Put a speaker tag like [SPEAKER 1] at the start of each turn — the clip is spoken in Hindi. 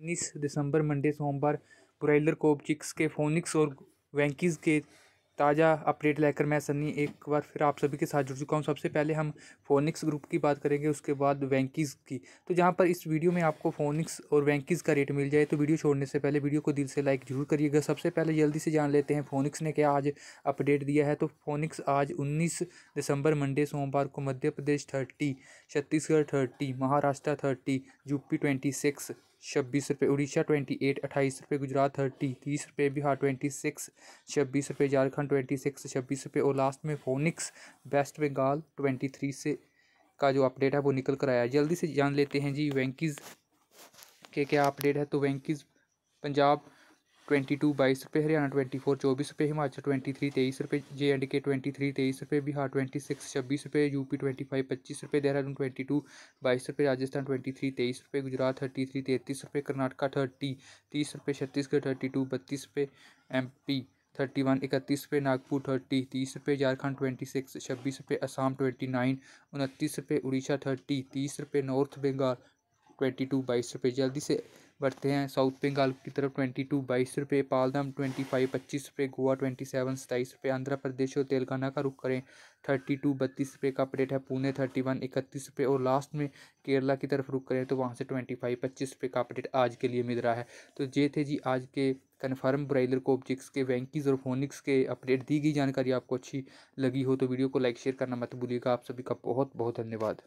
[SPEAKER 1] उन्नीस दिसंबर मंडे सोमवार ब्रॉयलर कोब चिक्स के फोनिक्स और वैंकीज़ के ताज़ा अपडेट लेकर मैं सनी एक बार फिर आप सभी के साथ जुड़ चुका हूँ सबसे पहले हम फोनिक्स ग्रुप की बात करेंगे उसके बाद वैंकीज़ की तो जहाँ पर इस वीडियो में आपको फोनिक्स और वैंकीज़ का रेट मिल जाए तो वीडियो छोड़ने से पहले वीडियो को दिल से लाइक जरूर करिएगा सबसे पहले जल्दी से जान लेते हैं फोनिक्स ने क्या आज अपडेट दिया है तो फोनिक्स आज उन्नीस दिसंबर मंडे सोमवार को Madhya Pradesh thirty Chhattisgarh thirty Maharashtra thirty UP twenty six छब्बीस रुपये उड़ीसा ट्वेंटी एट अट्ठाईस रुपये गुजरात थर्टी तीस रुपये बिहार ट्वेंटी सिक्स छब्बीस रुपये झारखंड ट्वेंटी सिक्स छब्बीस रुपये और लास्ट में Phoenix West Bengal twenty three से का जो अपडेट है वो निकल कर आया जल्दी से जान लेते हैं जी वेंकीज़ के क्या अपडेट है तो वेंकीज़ पंजाब ट्वेंटी टू बाईस रुपये हरियाणा ट्वेंटी फोर चौबीस रुपये हिमाचल ट्वेंटी थ्री तेईस रुपये J and K twenty three तेईस रुपये बिहार ट्वेंटी सिक्स छब्बीस रुपये यूपी ट्वेंटी फाइव पच्चीस रुपये देहरादून ट्वेंटी टू बाईस रुपये राजस्थान ट्वेंटी थ्री तेईस रुपये गुजरात थर्टी थ्री तैंतीस रुपये कर्नाटका थर्टी तीस रुपये छत्तीसगढ़ थर्टी टू बत्तीस रुपये एम पी थर्टी वन इकतीस रुपये नागपुर थर्टी तीस रुपये झारखंड ट्वेंटी सिक्स छब्बीस रुपये असम ट्वेंटी नाइन उनतीस रुपये उड़ीसा थर्टी तीस रुपये नॉर्थ बंगाल ट्वेंटी टू बाईस रुपये जल्दी से बढ़ते हैं साउथ बंगाल की तरफ ट्वेंटी टू बाईस रुपये पालदम ट्वेंटी फाइव पच्चीस रुपये गोवा ट्वेंटी सेवन सताईस रुपये आंध्र प्रदेश और तेलंगाना का रुख करें थर्टी टू बत्तीस रुपये का अपडेट है पुणे थर्टी वन इकतीस रुपये और लास्ट में केरला की तरफ रुख करें तो वहाँ से ट्वेंटी फाइव पच्चीस रुपये का अपडेट आज के लिए मिल रहा है तो ये थे जी आज के कन्फर्म ब्राइलर कोब्जिक्स के वैंकीज और फोनिक्स के अपडेट दी गई जानकारी आपको अच्छी लगी हो तो वीडियो को लाइक शेयर करना मत भूलिएगा आप सभी का बहुत बहुत धन्यवाद